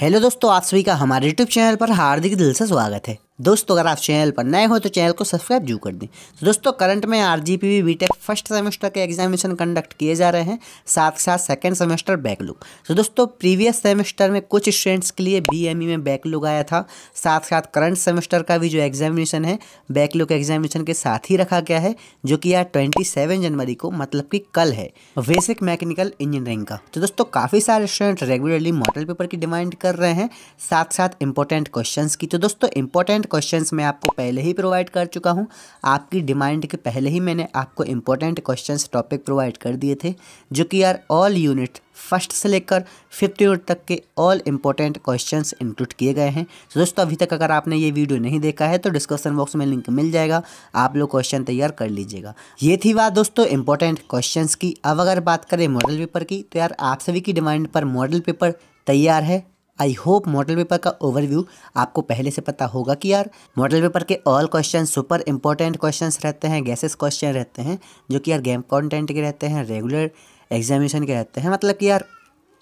hello दोस्तों आप सभी का हमारे यूट्यूब चैनल पर हार्दिक दिल से स्वागत है दोस्तों अगर आप चैनल पर नए हो तो चैनल को सब्सक्राइब जरूर कर दें तो दोस्तों करंट में R G P B tech e first semester के एग्जामिनेशन कंडक्ट किए जा रहे हैं साथ साथ सेकेंड सेमेस्टर बैकलॉग तो दोस्तों प्रीवियस सेमेस्टर में कुछ स्टूडेंट्स के लिए बी एम ई में बैकलॉग आया था साथ साथ करंट सेमेस्टर का भी जो एग्जामिनेशन है बैकलॉग एग्जामिनेशन के साथ ही रखा गया है जो कि यार ट्वेंटी सेवन जनवरी को मतलब कि कल है बेसिक मैकेनिकल इंजीनियरिंग का तो दोस्तों काफ़ी सारे स्टूडेंट रेगुलरली मॉडल पेपर की डिमांड कर रहे हैं साथ साथ इंपॉर्टेंट क्वेश्चन की तो दोस्तों इंपॉर्टेंट इंपॉर्टेंट क्वेश्चंस मैं आपको पहले ही प्रोवाइड कर चुका हूँ आपकी डिमांड के पहले ही मैंने आपको इंपॉर्टेंट क्वेश्चंस टॉपिक प्रोवाइड कर दिए थे जो कि यार ऑल यूनिट फर्स्ट से लेकर फिफ्थ यूनिट तक के ऑल इंपॉर्टेंट क्वेश्चंस इंक्लूड किए गए हैं तो दोस्तों अभी तक अगर आपने ये वीडियो नहीं देखा है तो डिस्क्रिप्शन बॉक्स में लिंक मिल जाएगा आप लोग क्वेश्चन तैयार कर लीजिएगा ये थी बात दोस्तों इंपॉर्टेंट क्वेश्चन की अब अगर बात करें मॉडल पेपर की तो यार आप सभी की डिमांड पर मॉडल पेपर तैयार है आई होप मॉडल पेपर का ओवरव्यू आपको पहले से पता होगा कि यार मॉडल पेपर के all question super important question रहते हैं गैसेस क्वेश्चन रहते हैं जो कि यार गेम कॉन्टेंट के रहते हैं रेगुलर एग्जामिनेशन के रहते हैं मतलब कि यार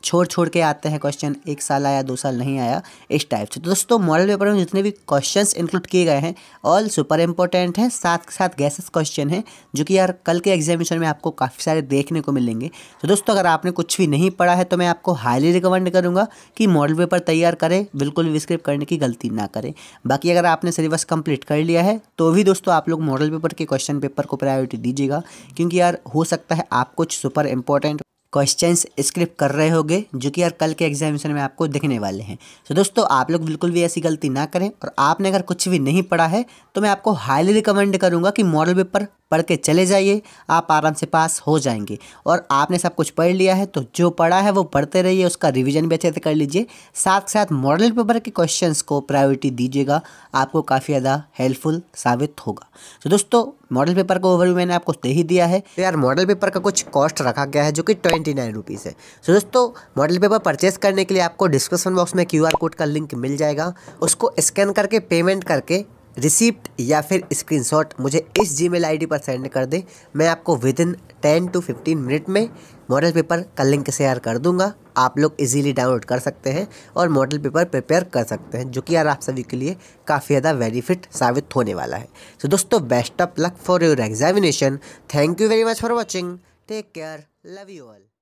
छोड़ छोड़ के आते हैं क्वेश्चन एक साल आया दो साल नहीं आया इस टाइप से तो दोस्तों मॉडल पेपर में जितने भी क्वेश्चंस इंक्लूड किए गए हैं ऑल सुपर इंपॉर्टेंट हैं साथ साथ गैसेस क्वेश्चन हैं जो कि यार कल के एग्जामिनेशन में आपको काफ़ी सारे देखने को मिलेंगे तो दोस्तों अगर आपने कुछ भी नहीं पढ़ा है तो मैं आपको हाईली रिकमेंड करूँगा कि मॉडल पेपर तैयार करें बिल्कुल भी स्क्रिप्ट करने की गलती ना करें बाकी अगर आपने सिलेबस कंप्लीट कर लिया है तो भी दोस्तों आप लोग मॉडल पेपर के क्वेश्चन पेपर को प्रायोरिटी दीजिएगा क्योंकि यार हो सकता है आप कुछ सुपर इंपॉर्टेंट क्वेश्चंस स्क्रिप्ट कर रहे होगे जो कि यार कल के एग्जामिनेशन में आपको दिखने वाले हैं तो दोस्तों आप लोग बिल्कुल भी ऐसी गलती ना करें और आपने अगर कुछ भी नहीं पढ़ा है तो मैं आपको हाईली रिकमेंड करूँगा कि मॉडल पेपर पढ़ के चले जाइए आप आराम से पास हो जाएंगे और आपने सब कुछ पढ़ लिया है तो जो पढ़ा है वो पढ़ते रहिए उसका रिविजन भी अच्छे से कर लीजिए साथ साथ मॉडल पेपर के क्वेश्चंस को प्रायोरिटी दीजिएगा आपको काफ़ी ज़्यादा हेल्पफुल साबित होगा तो दोस्तों मॉडल पेपर का ओवरव्यू मैंने आपको दे ही दिया है तो यार मॉडल पेपर का कुछ कॉस्ट रखा गया है जो कि ट्वेंटी नाइन रुपीज़ है सो तो दोस्तों मॉडल पेपर परचेस करने के लिए आपको डिस्क्रिप्शन बॉक्स में क्यू कोड का लिंक मिल जाएगा उसको स्कैन करके पेमेंट करके रिसिप्ट या फिर स्क्रीनशॉट मुझे इस जीमेल आईडी पर सेंड कर दें मैं आपको within ten to fifteen minute में मॉडल पेपर का लिंक शेयर कर दूंगा आप लोग इजीली डाउनलोड कर सकते हैं और मॉडल पेपर प्रिपेयर कर सकते हैं जो कि यार आप सभी के लिए काफ़ी ज़्यादा बेनिफिट साबित होने वाला है सो so, दोस्तों best of luck for your examination thank you very much for watching take care love you all